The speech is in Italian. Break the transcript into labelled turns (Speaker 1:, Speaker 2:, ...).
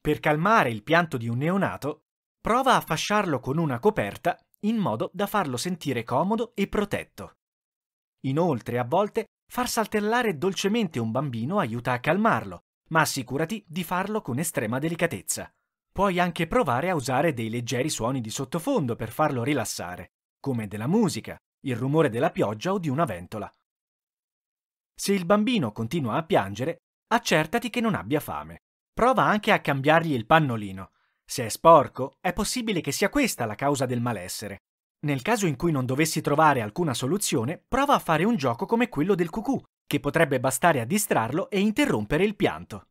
Speaker 1: Per calmare il pianto di un neonato, prova a fasciarlo con una coperta in modo da farlo sentire comodo e protetto. Inoltre, a volte, far saltellare dolcemente un bambino aiuta a calmarlo, ma assicurati di farlo con estrema delicatezza. Puoi anche provare a usare dei leggeri suoni di sottofondo per farlo rilassare, come della musica, il rumore della pioggia o di una ventola. Se il bambino continua a piangere, accertati che non abbia fame. Prova anche a cambiargli il pannolino. Se è sporco, è possibile che sia questa la causa del malessere. Nel caso in cui non dovessi trovare alcuna soluzione, prova a fare un gioco come quello del cucù, che potrebbe bastare a distrarlo e interrompere il pianto.